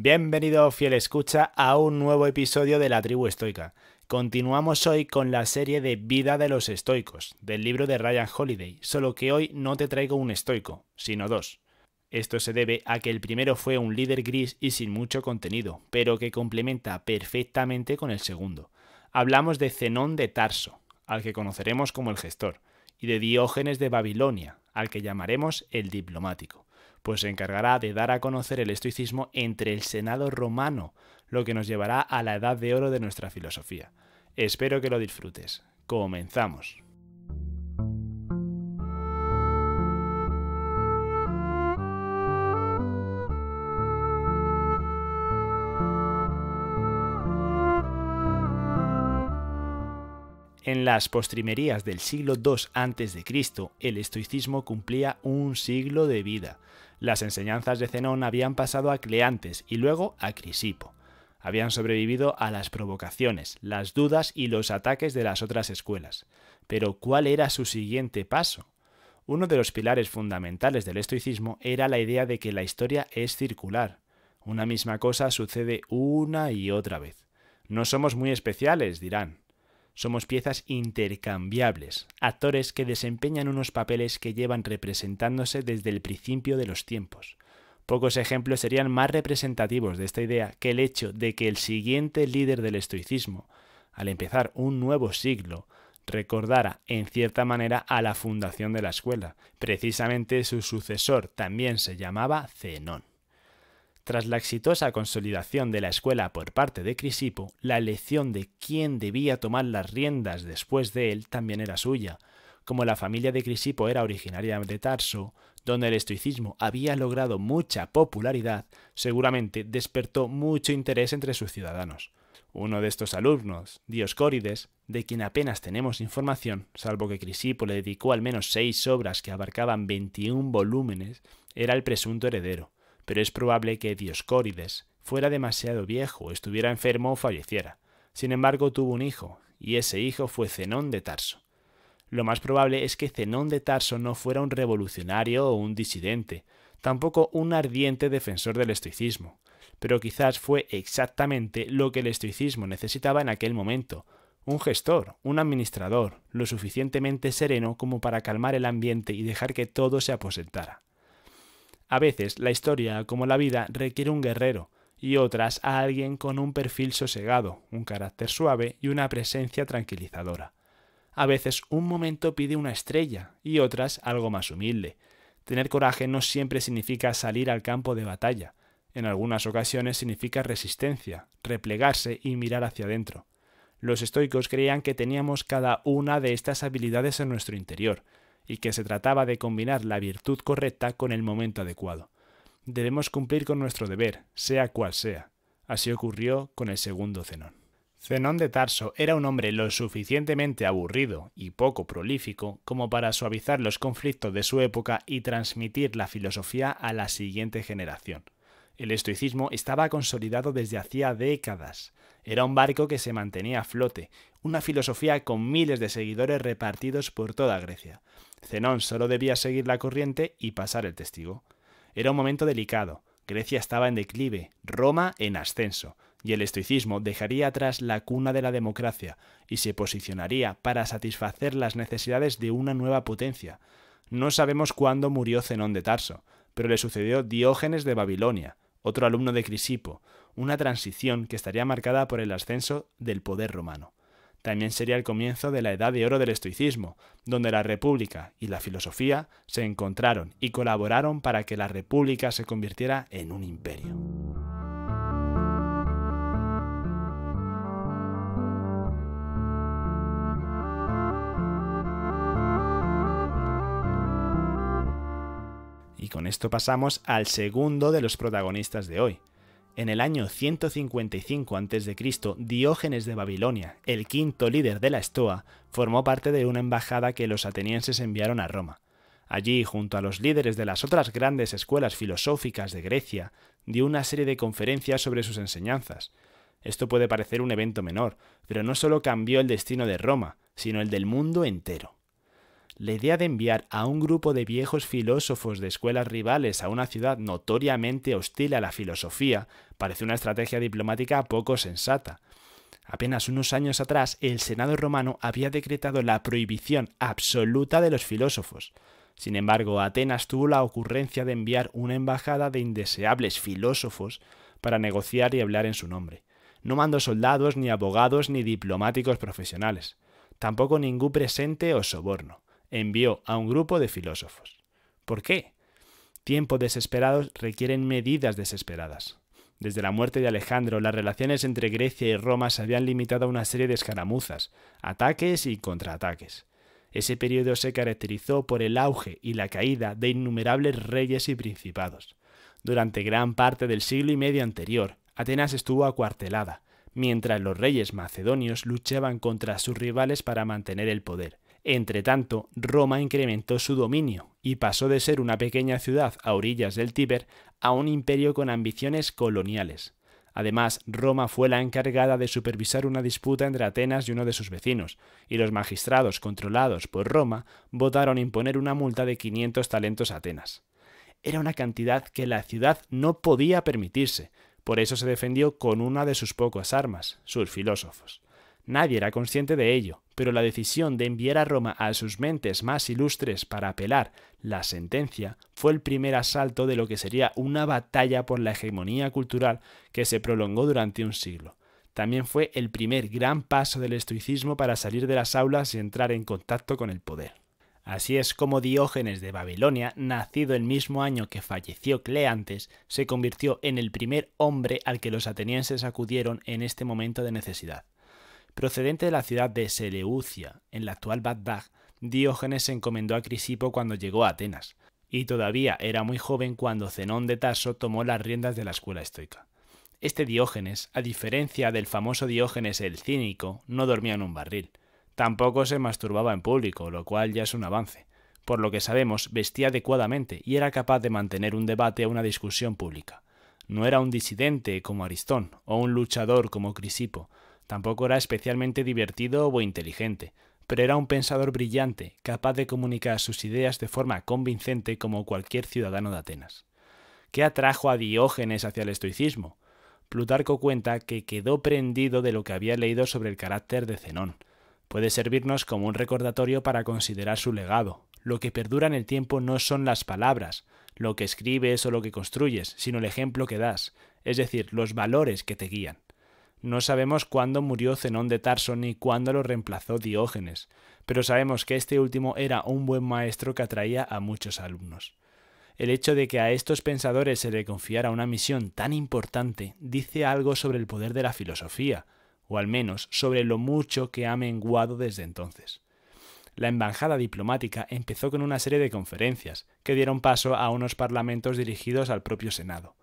Bienvenido, fiel escucha, a un nuevo episodio de La Tribu Estoica. Continuamos hoy con la serie de Vida de los Estoicos, del libro de Ryan Holiday, solo que hoy no te traigo un estoico, sino dos. Esto se debe a que el primero fue un líder gris y sin mucho contenido, pero que complementa perfectamente con el segundo. Hablamos de Zenón de Tarso, al que conoceremos como el gestor, y de Diógenes de Babilonia, al que llamaremos el diplomático pues se encargará de dar a conocer el estoicismo entre el Senado romano, lo que nos llevará a la edad de oro de nuestra filosofía. Espero que lo disfrutes. Comenzamos. En las postrimerías del siglo II a.C., el estoicismo cumplía un siglo de vida. Las enseñanzas de Zenón habían pasado a Cleantes y luego a Crisipo. Habían sobrevivido a las provocaciones, las dudas y los ataques de las otras escuelas. Pero ¿cuál era su siguiente paso? Uno de los pilares fundamentales del estoicismo era la idea de que la historia es circular. Una misma cosa sucede una y otra vez. No somos muy especiales, dirán. Somos piezas intercambiables, actores que desempeñan unos papeles que llevan representándose desde el principio de los tiempos. Pocos ejemplos serían más representativos de esta idea que el hecho de que el siguiente líder del estoicismo, al empezar un nuevo siglo, recordara en cierta manera a la fundación de la escuela. Precisamente su sucesor también se llamaba Zenón. Tras la exitosa consolidación de la escuela por parte de Crisipo, la elección de quién debía tomar las riendas después de él también era suya. Como la familia de Crisipo era originaria de Tarso, donde el estoicismo había logrado mucha popularidad, seguramente despertó mucho interés entre sus ciudadanos. Uno de estos alumnos, Dioscórides, de quien apenas tenemos información, salvo que Crisipo le dedicó al menos seis obras que abarcaban 21 volúmenes, era el presunto heredero pero es probable que Dioscórides fuera demasiado viejo, estuviera enfermo o falleciera. Sin embargo, tuvo un hijo, y ese hijo fue Zenón de Tarso. Lo más probable es que Zenón de Tarso no fuera un revolucionario o un disidente, tampoco un ardiente defensor del estoicismo, pero quizás fue exactamente lo que el estoicismo necesitaba en aquel momento, un gestor, un administrador, lo suficientemente sereno como para calmar el ambiente y dejar que todo se aposentara. A veces la historia, como la vida, requiere un guerrero, y otras a alguien con un perfil sosegado, un carácter suave y una presencia tranquilizadora. A veces un momento pide una estrella y otras algo más humilde. Tener coraje no siempre significa salir al campo de batalla. En algunas ocasiones significa resistencia, replegarse y mirar hacia adentro. Los estoicos creían que teníamos cada una de estas habilidades en nuestro interior, y que se trataba de combinar la virtud correcta con el momento adecuado. Debemos cumplir con nuestro deber, sea cual sea. Así ocurrió con el segundo Zenón. Zenón de Tarso era un hombre lo suficientemente aburrido y poco prolífico como para suavizar los conflictos de su época y transmitir la filosofía a la siguiente generación. El estoicismo estaba consolidado desde hacía décadas, era un barco que se mantenía a flote, una filosofía con miles de seguidores repartidos por toda Grecia. Zenón solo debía seguir la corriente y pasar el testigo. Era un momento delicado. Grecia estaba en declive, Roma en ascenso, y el estoicismo dejaría atrás la cuna de la democracia y se posicionaría para satisfacer las necesidades de una nueva potencia. No sabemos cuándo murió Zenón de Tarso, pero le sucedió Diógenes de Babilonia, otro alumno de Crisipo, una transición que estaría marcada por el ascenso del poder romano. También sería el comienzo de la Edad de Oro del estoicismo, donde la República y la filosofía se encontraron y colaboraron para que la República se convirtiera en un imperio. Y con esto pasamos al segundo de los protagonistas de hoy, en el año 155 a.C., Diógenes de Babilonia, el quinto líder de la Estoa, formó parte de una embajada que los atenienses enviaron a Roma. Allí, junto a los líderes de las otras grandes escuelas filosóficas de Grecia, dio una serie de conferencias sobre sus enseñanzas. Esto puede parecer un evento menor, pero no solo cambió el destino de Roma, sino el del mundo entero la idea de enviar a un grupo de viejos filósofos de escuelas rivales a una ciudad notoriamente hostil a la filosofía parece una estrategia diplomática poco sensata. Apenas unos años atrás, el Senado romano había decretado la prohibición absoluta de los filósofos. Sin embargo, Atenas tuvo la ocurrencia de enviar una embajada de indeseables filósofos para negociar y hablar en su nombre. No mandó soldados, ni abogados, ni diplomáticos profesionales. Tampoco ningún presente o soborno envió a un grupo de filósofos. ¿Por qué? Tiempos desesperados requieren medidas desesperadas. Desde la muerte de Alejandro, las relaciones entre Grecia y Roma se habían limitado a una serie de escaramuzas, ataques y contraataques. Ese periodo se caracterizó por el auge y la caída de innumerables reyes y principados. Durante gran parte del siglo y medio anterior, Atenas estuvo acuartelada, mientras los reyes macedonios luchaban contra sus rivales para mantener el poder, entre tanto, Roma incrementó su dominio y pasó de ser una pequeña ciudad a orillas del Tíber a un imperio con ambiciones coloniales. Además, Roma fue la encargada de supervisar una disputa entre Atenas y uno de sus vecinos, y los magistrados controlados por Roma votaron imponer una multa de 500 talentos a Atenas. Era una cantidad que la ciudad no podía permitirse, por eso se defendió con una de sus pocas armas, sus filósofos. Nadie era consciente de ello, pero la decisión de enviar a Roma a sus mentes más ilustres para apelar la sentencia fue el primer asalto de lo que sería una batalla por la hegemonía cultural que se prolongó durante un siglo. También fue el primer gran paso del estoicismo para salir de las aulas y entrar en contacto con el poder. Así es como Diógenes de Babilonia, nacido el mismo año que falleció Cleantes, se convirtió en el primer hombre al que los atenienses acudieron en este momento de necesidad. Procedente de la ciudad de Seleucia, en la actual Bagdad, Diógenes se encomendó a Crisipo cuando llegó a Atenas, y todavía era muy joven cuando Zenón de Tasso tomó las riendas de la escuela estoica. Este Diógenes, a diferencia del famoso Diógenes el cínico, no dormía en un barril. Tampoco se masturbaba en público, lo cual ya es un avance. Por lo que sabemos, vestía adecuadamente y era capaz de mantener un debate o una discusión pública. No era un disidente como Aristón o un luchador como Crisipo, Tampoco era especialmente divertido o inteligente, pero era un pensador brillante, capaz de comunicar sus ideas de forma convincente como cualquier ciudadano de Atenas. ¿Qué atrajo a Diógenes hacia el estoicismo? Plutarco cuenta que quedó prendido de lo que había leído sobre el carácter de Zenón. Puede servirnos como un recordatorio para considerar su legado. Lo que perdura en el tiempo no son las palabras, lo que escribes o lo que construyes, sino el ejemplo que das, es decir, los valores que te guían. No sabemos cuándo murió Zenón de Tarso ni cuándo lo reemplazó Diógenes, pero sabemos que este último era un buen maestro que atraía a muchos alumnos. El hecho de que a estos pensadores se le confiara una misión tan importante dice algo sobre el poder de la filosofía, o al menos sobre lo mucho que ha menguado desde entonces. La embajada diplomática empezó con una serie de conferencias, que dieron paso a unos parlamentos dirigidos al propio Senado.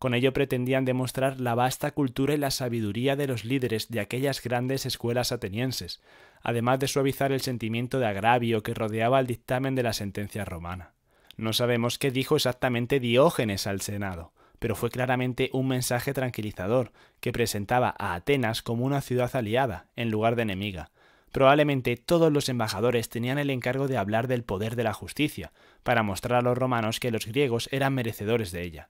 Con ello pretendían demostrar la vasta cultura y la sabiduría de los líderes de aquellas grandes escuelas atenienses, además de suavizar el sentimiento de agravio que rodeaba el dictamen de la sentencia romana. No sabemos qué dijo exactamente Diógenes al Senado, pero fue claramente un mensaje tranquilizador, que presentaba a Atenas como una ciudad aliada, en lugar de enemiga. Probablemente todos los embajadores tenían el encargo de hablar del poder de la justicia, para mostrar a los romanos que los griegos eran merecedores de ella.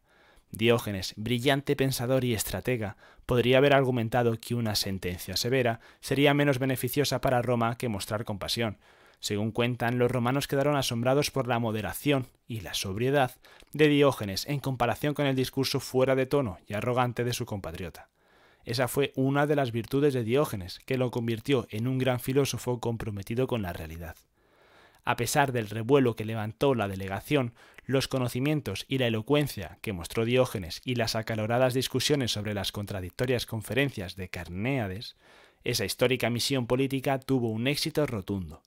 Diógenes, brillante pensador y estratega, podría haber argumentado que una sentencia severa sería menos beneficiosa para Roma que mostrar compasión. Según cuentan, los romanos quedaron asombrados por la moderación y la sobriedad de Diógenes en comparación con el discurso fuera de tono y arrogante de su compatriota. Esa fue una de las virtudes de Diógenes, que lo convirtió en un gran filósofo comprometido con la realidad. A pesar del revuelo que levantó la delegación, los conocimientos y la elocuencia que mostró Diógenes y las acaloradas discusiones sobre las contradictorias conferencias de Carneades, esa histórica misión política tuvo un éxito rotundo.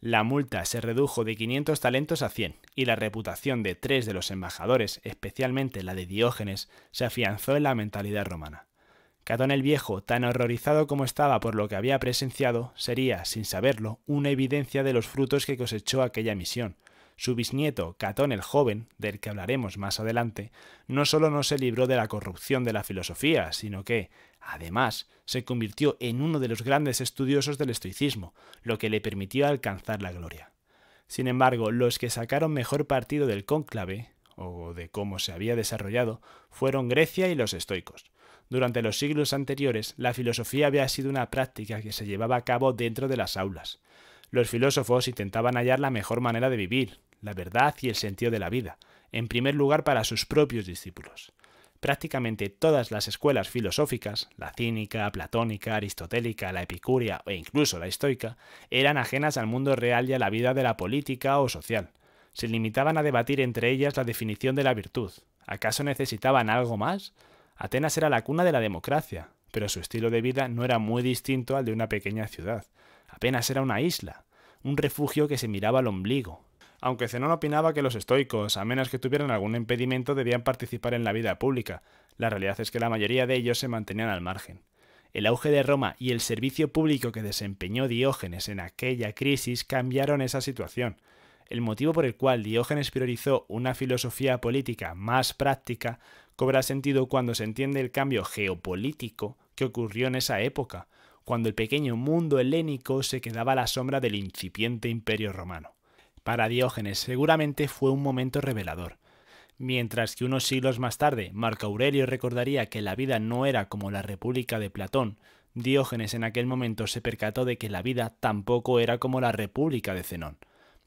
La multa se redujo de 500 talentos a 100 y la reputación de tres de los embajadores, especialmente la de Diógenes, se afianzó en la mentalidad romana. Catón el Viejo, tan horrorizado como estaba por lo que había presenciado, sería, sin saberlo, una evidencia de los frutos que cosechó aquella misión, su bisnieto, Catón el Joven, del que hablaremos más adelante, no solo no se libró de la corrupción de la filosofía, sino que, además, se convirtió en uno de los grandes estudiosos del estoicismo, lo que le permitió alcanzar la gloria. Sin embargo, los que sacaron mejor partido del cónclave, o de cómo se había desarrollado, fueron Grecia y los estoicos. Durante los siglos anteriores, la filosofía había sido una práctica que se llevaba a cabo dentro de las aulas. Los filósofos intentaban hallar la mejor manera de vivir, la verdad y el sentido de la vida, en primer lugar para sus propios discípulos. Prácticamente todas las escuelas filosóficas, la cínica, platónica, aristotélica, la epicúrea e incluso la estoica, eran ajenas al mundo real y a la vida de la política o social. Se limitaban a debatir entre ellas la definición de la virtud. ¿Acaso necesitaban algo más? Atenas era la cuna de la democracia, pero su estilo de vida no era muy distinto al de una pequeña ciudad. Apenas era una isla, un refugio que se miraba al ombligo, aunque Zenón opinaba que los estoicos, a menos que tuvieran algún impedimento, debían participar en la vida pública. La realidad es que la mayoría de ellos se mantenían al margen. El auge de Roma y el servicio público que desempeñó Diógenes en aquella crisis cambiaron esa situación. El motivo por el cual Diógenes priorizó una filosofía política más práctica cobra sentido cuando se entiende el cambio geopolítico que ocurrió en esa época, cuando el pequeño mundo helénico se quedaba a la sombra del incipiente imperio romano. Para Diógenes seguramente fue un momento revelador. Mientras que unos siglos más tarde Marco Aurelio recordaría que la vida no era como la República de Platón, Diógenes en aquel momento se percató de que la vida tampoco era como la República de Zenón.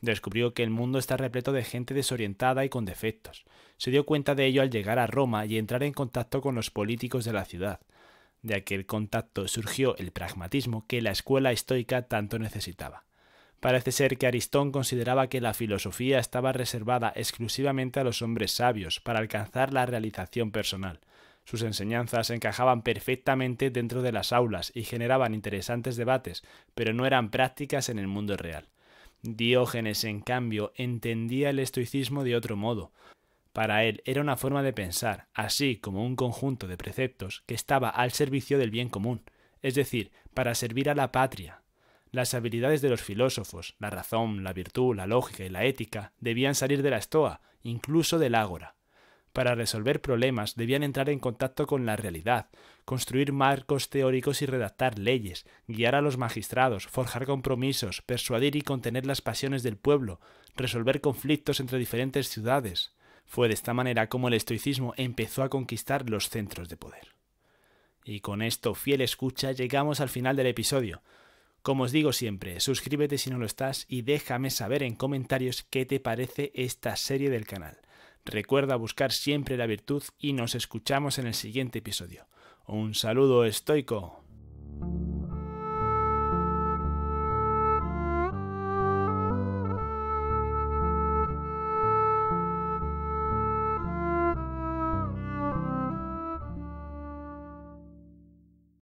Descubrió que el mundo está repleto de gente desorientada y con defectos. Se dio cuenta de ello al llegar a Roma y entrar en contacto con los políticos de la ciudad. De aquel contacto surgió el pragmatismo que la escuela estoica tanto necesitaba. Parece ser que Aristón consideraba que la filosofía estaba reservada exclusivamente a los hombres sabios para alcanzar la realización personal. Sus enseñanzas encajaban perfectamente dentro de las aulas y generaban interesantes debates, pero no eran prácticas en el mundo real. Diógenes, en cambio, entendía el estoicismo de otro modo. Para él era una forma de pensar, así como un conjunto de preceptos que estaba al servicio del bien común, es decir, para servir a la patria, las habilidades de los filósofos, la razón, la virtud, la lógica y la ética, debían salir de la estoa, incluso del ágora. Para resolver problemas debían entrar en contacto con la realidad, construir marcos teóricos y redactar leyes, guiar a los magistrados, forjar compromisos, persuadir y contener las pasiones del pueblo, resolver conflictos entre diferentes ciudades. Fue de esta manera como el estoicismo empezó a conquistar los centros de poder. Y con esto, fiel escucha, llegamos al final del episodio. Como os digo siempre, suscríbete si no lo estás y déjame saber en comentarios qué te parece esta serie del canal. Recuerda buscar siempre la virtud y nos escuchamos en el siguiente episodio. Un saludo estoico.